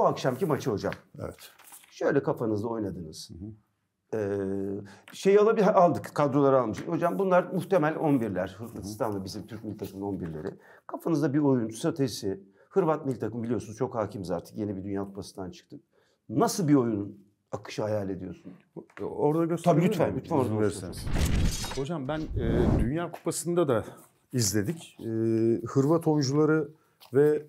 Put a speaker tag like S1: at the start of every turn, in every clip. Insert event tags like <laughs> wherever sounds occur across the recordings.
S1: bu akşamki maçı hocam. Evet. Şöyle kafanızda oynadınız. Hı hı. Ee, şey alabil aldık, kadroları almış. Hocam bunlar muhtemel 11'ler. Hırvatistan ve bizim Türk milli takımın 11'leri. Kafanızda bir oyun, stratejisi. Hırvat milli takım biliyorsunuz çok hakimiz artık. Yeni bir Dünya Kupası'ndan çıktık. Nasıl bir oyunun akışı hayal ediyorsun?
S2: Orada göster. Tabii lütfen, lütfen orada gösterseniz. Hocam ben e, Dünya Kupası'nda da izledik. E, Hırvat oyuncuları ve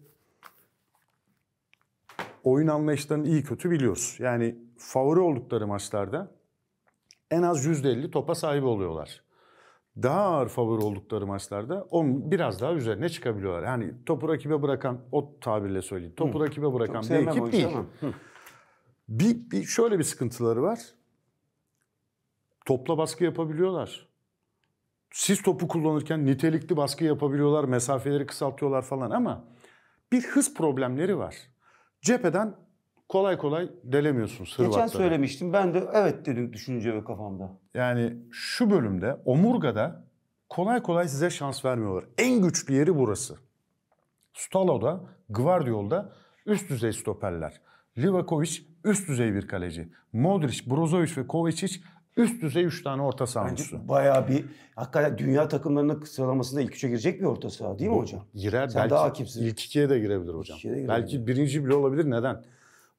S2: oyun anlayışlarını iyi kötü biliyoruz. Yani favori oldukları maçlarda en az %50 topa sahip oluyorlar. Daha ağır favori oldukları maçlarda on biraz daha üzerine çıkabiliyorlar. Yani topu rakibe bırakan, o tabirle söyleyeyim, topu Hı. rakibe bırakan Çok bir ekip değil. Bir, bir, şöyle bir sıkıntıları var. Topla baskı yapabiliyorlar siz topu kullanırken nitelikli baskı yapabiliyorlar, mesafeleri kısaltıyorlar falan ama bir hız problemleri var cepheden kolay kolay delemiyorsun Sırvatları. Geçen söylemiştim ben de evet dedim düşünce ve kafamda. Yani şu bölümde omurgada kolay kolay size şans vermiyorlar. En güçlü yeri burası. Stalo'da, Gvardiol'da üst düzey stoperler. Livakovic üst düzey bir kaleci. Modric, Brozovic ve Kovacic Üst düzey 3 tane orta saha oyuncusu. Bayağı bir hakikaten dünya takımlarının sıralamasında ilk üçe girecek bir orta saha değil mi hocam? Girer Sen belki daha hakimsin. İlk ikiye de girebilir hocam. İkiye de girebilir. Belki birinci bile olabilir. Neden?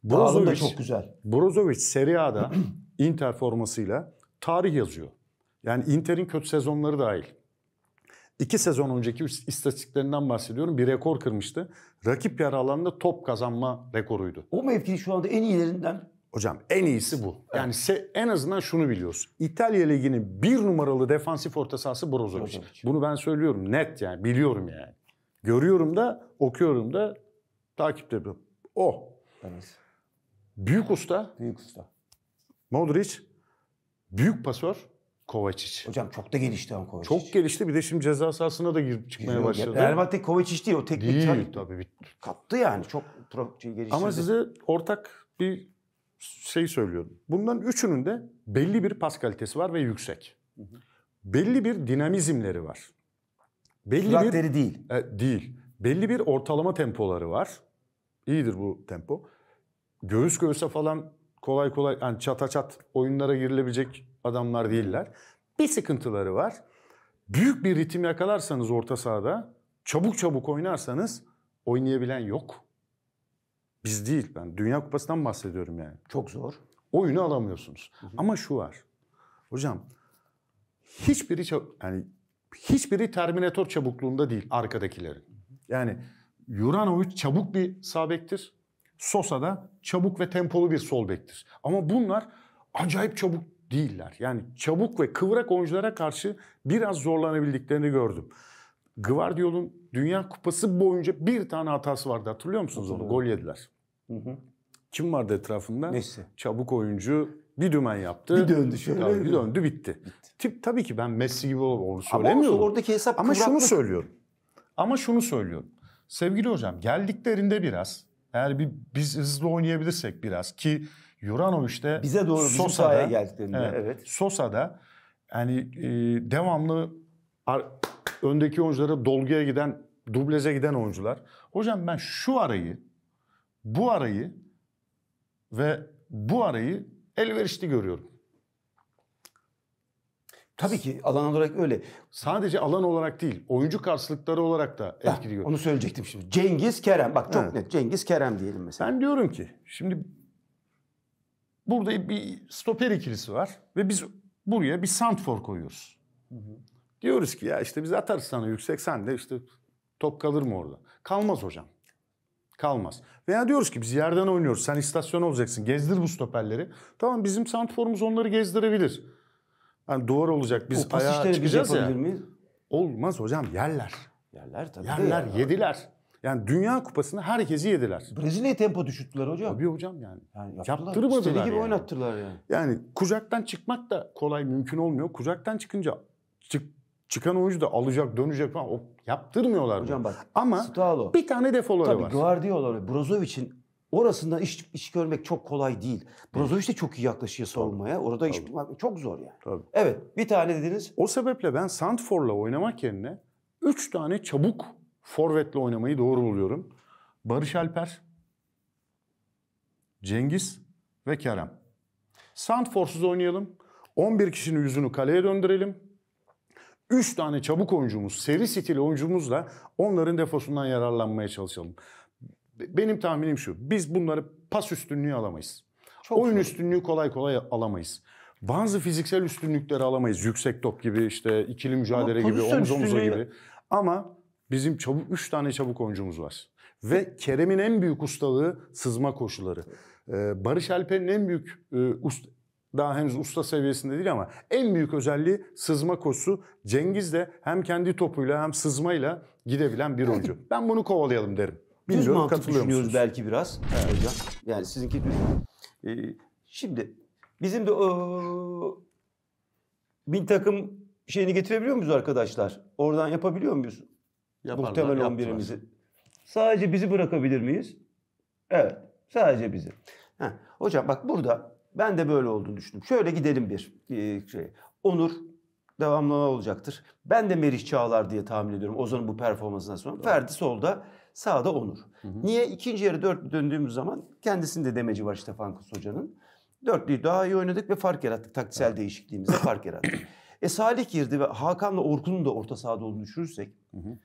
S1: Brozovic da çok güzel.
S2: Brozovic Serie A'da <clears throat> Inter formasıyla tarih yazıyor. Yani Inter'in kötü sezonları dahil. İki sezon önceki istatistiklerinden bahsediyorum. Bir rekor kırmıştı. Rakip yarı alanında top kazanma rekoruydu. O mevkii şu anda en iyilerinden Hocam en iyisi bu. Yani se, en azından şunu biliyorsun İtalya Ligi'nin bir numaralı defansif orta sahası Brozovic. Bunu ben söylüyorum net yani biliyorum yani. Görüyorum da okuyorum da takipte yapıyorum. O. Evet. Büyük usta. Büyük usta. Modric. Büyük pasör. Kovacic. Hocam çok da gelişti ama Kovacic. Çok gelişti. Bir de şimdi ceza sahasına da girip çıkmaya Yok, başladı. Real Madrid Kovacic değil o tek Değil tabii. Kattı yani. Çok şey gelişti. Ama size ortak bir şey söylüyordum. Bunların üçünün de belli bir pas kalitesi var ve yüksek. Belli bir dinamizmleri var. Belli Süratleri bir değil. E, değil. Belli bir ortalama tempoları var. İyidir bu tempo. Göğüs göğüse falan kolay kolay yani çata çat oyunlara girilebilecek adamlar değiller. Bir sıkıntıları var. Büyük bir ritim yakalarsanız orta sahada, çabuk çabuk oynarsanız oynayabilen yok. Biz değil. Ben Dünya Kupası'ndan bahsediyorum yani. Çok zor. Oyunu alamıyorsunuz. Hı hı. Ama şu var. Hocam hiçbiri yani hiçbiri Terminator çabukluğunda değil arkadakilerin. Yani Juranovic çabuk bir sağ bektir. Sosa da çabuk ve tempolu bir sol bektir. Ama bunlar acayip çabuk değiller. Yani çabuk ve kıvrak oyunculara karşı biraz zorlanabildiklerini gördüm. Guardiol'un Dünya Kupası boyunca bir tane hatası vardı hatırlıyor musunuz onu? Gol yediler. Hı hı. Kim vardı etrafında? Messi. Çabuk oyuncu bir dümen yaptı. Bir döndü şöyle. Tabii, bir döndü bitti. bitti. Tip, tabii ki ben Messi gibi olamam onu söylemiyorum. Ama oradaki hesap Ama kıvraklık. şunu söylüyorum. Ama şunu söylüyorum. Sevgili hocam geldiklerinde biraz eğer bir biz hızlı oynayabilirsek biraz ki işte bize doğru bizim Sosa'da, geldiklerinde evet, evet. Sosa'da yani e, devamlı ar- Öndeki oyunculara dolguya giden, dubleze giden oyuncular. Hocam ben şu arayı, bu arayı ve bu arayı elverişli görüyorum. Tabii ki alan olarak öyle. Sadece alan olarak değil, oyuncu karşılıkları olarak da etkili görüyorum. Onu
S1: söyleyecektim şimdi.
S2: Cengiz Kerem, bak çok evet. net Cengiz Kerem diyelim mesela. Ben diyorum ki, şimdi burada bir stoper ikilisi var ve biz buraya bir santfor koyuyoruz. Hı hı. Diyoruz ki ya işte biz atarız sana yüksek sen de işte top kalır mı orada? Kalmaz hocam. Kalmaz. Veya diyoruz ki biz yerden oynuyoruz. Sen istasyon olacaksın. Gezdir bu stoperleri. Tamam bizim santforumuz onları gezdirebilir. Yani duvar olacak. Biz o ayağa çıkacağız ya. Miyiz? Olmaz hocam yerler. Yerler tabii. Yerler ya. yediler. Yani Dünya kupasını herkesi yediler.
S1: Brezilya'ya tempo düşürttüler hocam. Tabii hocam yani. yani yaptılar. Yaptırmadılar İstediği gibi yani. oynattılar yani.
S2: Yani kucaktan çıkmak da kolay mümkün olmuyor. Kucaktan çıkınca çık Çıkan oyuncu da alacak, dönecek falan. O yaptırmıyorlar Hocam bunu. bak. Ama Stalo. bir
S1: tane defoları Tabii var. Tabii Guardiola, Brozovic'in orasında iş, iş görmek çok kolay değil. Brozovic de çok iyi yaklaşıyor savunmaya. Orada Tabii.
S2: iş bulmak çok zor yani. Tabii. Evet, bir tane dediniz. O sebeple ben Santfor'la oynamak yerine 3 tane çabuk forvetle oynamayı doğru buluyorum. Barış Alper, Cengiz ve Kerem. Santfor'suz oynayalım. 11 kişinin yüzünü kaleye döndürelim. 3 tane çabuk oyuncumuz, seri stil oyuncumuzla onların defosundan yararlanmaya çalışalım. Benim tahminim şu. Biz bunları pas üstünlüğü alamayız. Çok Oyun zor. üstünlüğü kolay kolay alamayız. Bazı fiziksel üstünlükleri alamayız. Yüksek top gibi işte ikili mücadele Ama gibi, omuz omuza gibi. Ama bizim çabuk 3 tane çabuk oyuncumuz var. Ve Kerem'in en büyük ustalığı sızma koşuları. Ee, Barış Alper'in en büyük e, ust, daha henüz usta seviyesinde değil ama en büyük özelliği sızma koşusu. Cengiz de hem kendi topuyla hem sızmayla gidebilen bir oyuncu. Ben bunu kovalayalım derim. düz mantık düşünüyoruz belki biraz evet. hocam. Yani sizinki düz. Ee, şimdi bizim de
S1: o, ee, bir takım şeyini getirebiliyor muyuz arkadaşlar? Oradan yapabiliyor muyuz?
S2: Yaparlar, Muhtemel 11'imizi.
S1: Sadece bizi bırakabilir miyiz? Evet. Sadece bizi. Heh. Hocam bak burada ben de böyle olduğunu düşündüm. Şöyle gidelim bir e, şey. Onur devamlama olacaktır. Ben de Merih Çağlar diye tahmin ediyorum Ozan'ın bu performansından sonra. Doğru. Ferdi solda, sağda Onur. Hı hı. Niye? ikinci yarı dörtlü döndüğümüz zaman kendisinde demeci var Stefan Kus Hoca'nın. Dörtlüyü daha iyi oynadık ve fark yarattık. Taktiksel evet. değişikliğimizde fark yarattık. E Salih girdi ve Hakan'la Orkun'un da orta sahada olduğunu düşünürsek hı hı.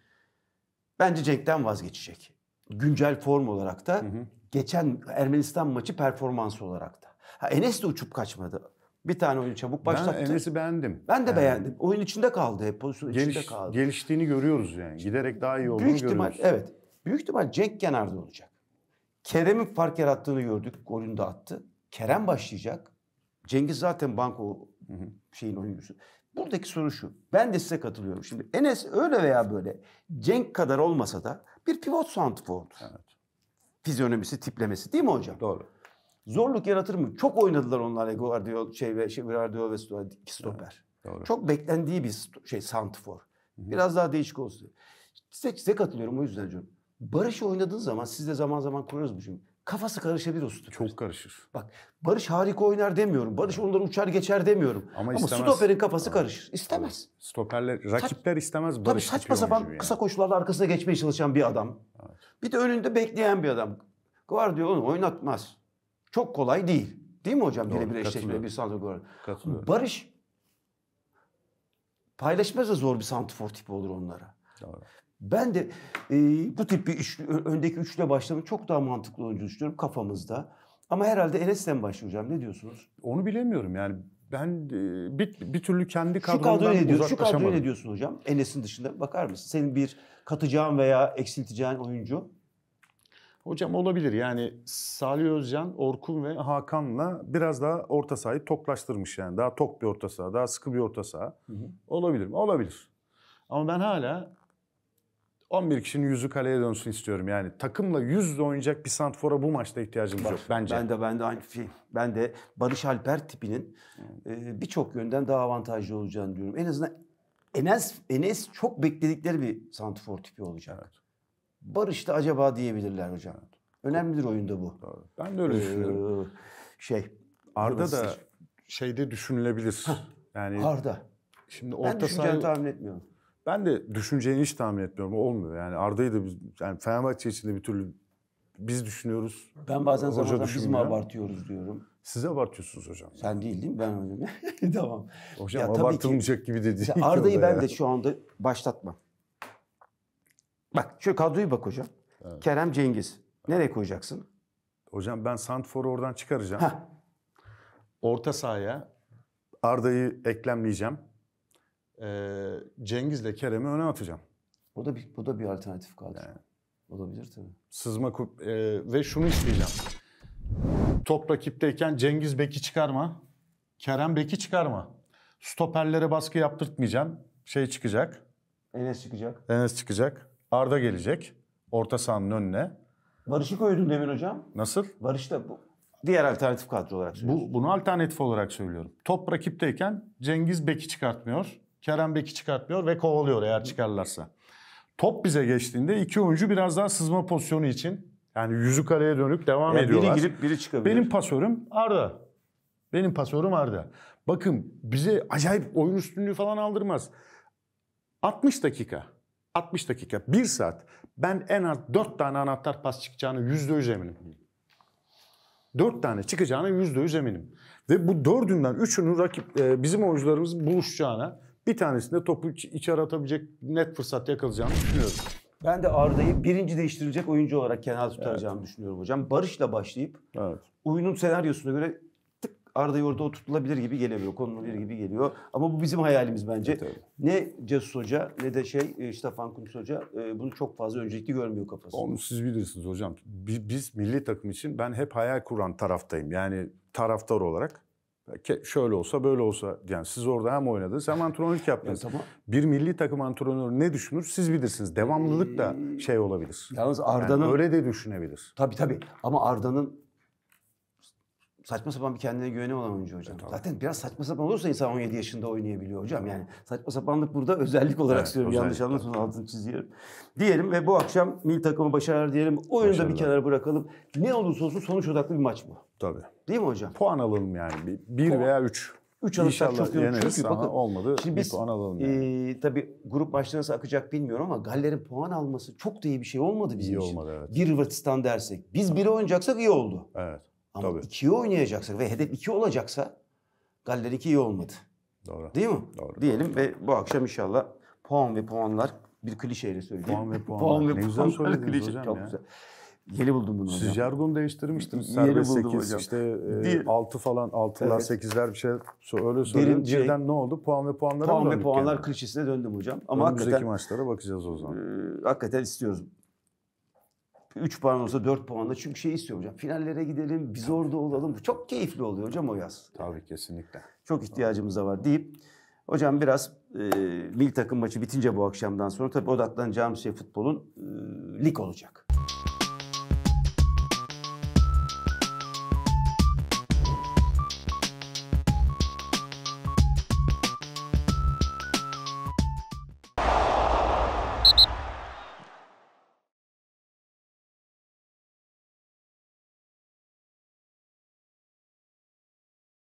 S1: bence Cenk'ten vazgeçecek. Güncel form olarak da hı hı. geçen Ermenistan maçı performansı olarak da. Ha, Enes de uçup kaçmadı. Bir tane oyun çabuk başlattı. Ben Enes'i beğendim. Ben de yani, beğendim. Oyun içinde kaldı hep. Pozisyon geliş, içinde kaldı. Geliştiğini görüyoruz yani. Giderek daha iyi olduğunu Büyük ihtimal, görüyoruz. Evet. Büyük ihtimal Cenk kenarda olacak. Kerem'in fark yarattığını gördük. Golünü de attı. Kerem başlayacak. Cengiz zaten banko şeyin oyuncusu. Buradaki soru şu. Ben de size katılıyorum. Şimdi Enes öyle veya böyle Cenk kadar olmasa da bir pivot santifordur. Evet. Fizyonomisi, tiplemesi değil mi hocam? Doğru zorluk yaratır mı? Çok oynadılar onlar Guardiola şey ve şey, Guardiola ve stoper. doğru. Çok beklendiği bir şey santifor. Biraz daha değişik olsun. Size, size katılıyorum o yüzden diyorum. Barış oynadığın zaman siz de zaman zaman kuruyoruz bu cümleyi. Kafası karışabilir o stoper. Çok karışır. Bak Barış harika oynar demiyorum. Barış onları uçar geçer demiyorum. Ama, Ama stoperin kafası Ama, karışır. İstemez.
S2: Stoperler, rakipler
S1: Sa- istemez Barış. Tabii saçma sapan yani. kısa koşularda arkasına geçmeye çalışan bir adam. Evet. Bir de önünde bekleyen bir adam. Guardiola onu oynatmaz çok kolay değil. Değil mi hocam? Doğru, Birebir eşleşme bir santrafor.
S2: Barış
S1: paylaşması zor bir santrafor tipi olur onlara. Doğru. Ben de e, bu tip bir üçlü, öndeki üçlü başlamanın çok daha mantıklı olduğunu düşünüyorum kafamızda. Ama herhalde Enes'ten başlayacağım. Ne diyorsunuz? Onu bilemiyorum yani. Ben e, bir, bir türlü kendi kadromdan kadro uzaklaşamadım. Şu kadroyu ne diyorsun hocam? Enes'in dışında bakar
S2: mısın? Senin bir katacağın veya eksilteceğin oyuncu. Hocam olabilir yani Salih Özcan, Orkun ve Hakan'la biraz daha orta sahayı toklaştırmış yani. Daha tok bir orta saha, daha sıkı bir orta saha. Hı hı. Olabilir mi? Olabilir. Ama ben hala 11 kişinin yüzü kaleye dönsün istiyorum yani. Takımla yüzle oynayacak bir santfora bu maçta ihtiyacımız Bak, yok bence. Ben de ben de aynı şey. Ben de Barış Alper tipinin
S1: e, birçok yönden daha avantajlı olacağını diyorum. En azından Enes Enes çok bekledikleri bir santfor tipi olacak. Evet barıştı acaba diyebilirler hocam. Önemlidir
S2: oyunda bu. Doğru. Ben de öyle ee, düşünüyorum. Şey. Arda Burası. da şeyde düşünülebilir. yani Arda. Şimdi orta ben düşüneceğini tahmin etmiyorum. Ben de düşüneceğini hiç tahmin etmiyorum. Olmuyor. Yani Arda'yı da biz, yani Fenerbahçe içinde bir türlü biz düşünüyoruz. Ben bazen hoca zaman biz mi
S1: abartıyoruz diyorum. Siz abartıyorsunuz hocam. Sen değil değil mi? Ben hocam. <laughs> tamam. Hocam ya, abartılmayacak ki, gibi de Arda'yı ben ya. de şu anda başlatmam.
S2: Bak şu kadroyu bak hocam. Evet. Kerem Cengiz. Nereye koyacaksın? Hocam ben Santfor'u oradan çıkaracağım. Heh. Orta sahaya Arda'yı eklemleyeceğim. Ee, Cengiz'le Kerem'i öne atacağım. Bu da bir, bu da bir alternatif kadro. Yani. Olabilir tabii. Sızma kup e, ve şunu isteyeceğim. Top rakipteyken Cengiz Bek'i çıkarma. Kerem Bek'i çıkarma. Stoperlere baskı yaptırtmayacağım. Şey çıkacak. Enes çıkacak. Enes çıkacak. Arda gelecek. Orta sahanın önüne. Barış'ı koydun demin hocam. Nasıl? Barış da bu. Diğer alternatif kadro olarak söylüyorum. Bu, bunu alternatif olarak söylüyorum. Top rakipteyken Cengiz Bek'i çıkartmıyor. Kerem Bek'i çıkartmıyor ve kovalıyor eğer çıkarlarsa. Top bize geçtiğinde iki oyuncu biraz daha sızma pozisyonu için yani yüzü kaleye dönük devam yani ediyorlar. Biri girip biri çıkabilir. Benim pasörüm Arda. Benim pasörüm Arda. Bakın bize acayip oyun üstünlüğü falan aldırmaz. 60 dakika 60 dakika, 1 saat. Ben en az 4 tane anahtar pas çıkacağını %100 eminim. 4 tane çıkacağına %100 eminim. Ve bu dördünden üçünü rakip e, bizim oyuncularımız buluşacağına bir tanesinde topu içeri atabilecek net fırsat yakalayacağını düşünüyorum. Ben de Arda'yı birinci değiştirilecek oyuncu olarak kenara tutacağımı evet. düşünüyorum
S1: hocam. Barış'la başlayıp evet. oyunun senaryosuna göre Arda'yı orada oturtulabilir gibi geliyor, konulabilir gibi geliyor. Ama bu bizim hayalimiz bence. Evet, evet. Ne Cesus Hoca ne de şey işte Stefan Hoca e, bunu çok fazla öncelikli görmüyor kafasında. Onu
S2: siz bilirsiniz hocam. Biz, biz milli takım için ben hep hayal kuran taraftayım. Yani taraftar olarak şöyle olsa böyle olsa yani siz orada hem oynadınız hem antrenörlük yaptınız. ya, tamam. Bir milli takım antrenörü ne düşünür siz bilirsiniz. Devamlılık da ee, şey olabilir. Yalnız Arda'nın yani öyle de düşünebilir. Tabii tabii
S1: ama Arda'nın saçma sapan bir kendine güveni olan oyuncu hocam. Evet, Zaten biraz saçma sapan olursa insan 17 yaşında oynayabiliyor hocam. Yani saçma sapanlık burada özellik olarak evet, söylüyorum. Yanlış anlatmanın altını çiziyorum. Diyelim ve bu akşam mil takımı başarılar diyelim. Oyunu da bir kenara bırakalım.
S2: Ne olursa olsun sonuç odaklı bir maç bu. Tabii. Değil mi hocam? Puan alalım yani. Bir, bir Puan. veya üç. Üç alırsak çok iyi olur. Çünkü bakın olmadı. Şimdi biz, puan alalım e,
S1: yani. E, tabii grup maçları nasıl akacak bilmiyorum ama Galler'in puan alması çok da iyi bir şey olmadı bizim iyi için. olmadı evet. Bir Hırvatistan dersek. Biz biri oynayacaksak iyi oldu. Evet. Ama Tabii. ikiye oynayacaksak ve hedef iki olacaksa Galler iki iyi olmadı. Doğru. Değil mi? Doğru. Diyelim ve bu akşam inşallah puan ve puanlar
S2: bir klişeyle söyleyeyim. Puan ve <laughs> puanlar. puan ve ne güzel söylediniz klişe. hocam Çok ya. Güzel. Yeni buldum bunu Siz hocam. jargon değiştirmiştiniz. Serbest 8, işte e, 6 falan, 6'lar, evet. 8'ler bir şey öyle söyledim. Şey, Birden ne oldu? Puan ve puanlara puan mı Puan ve puanlar yani? klişesine döndüm hocam. Ama Önümüzdeki hakikaten, maçlara
S1: bakacağız o zaman. E, hakikaten istiyoruz 3 puan olsa 4 puanla çünkü şey istiyor hocam. Finallere gidelim, biz orada olalım. Bu çok keyifli oluyor hocam o yaz. Tabii kesinlikle. Çok ihtiyacımız da var deyip hocam biraz e, mil takım maçı bitince bu akşamdan sonra tabii odaklanacağım şey futbolun e, lig olacak.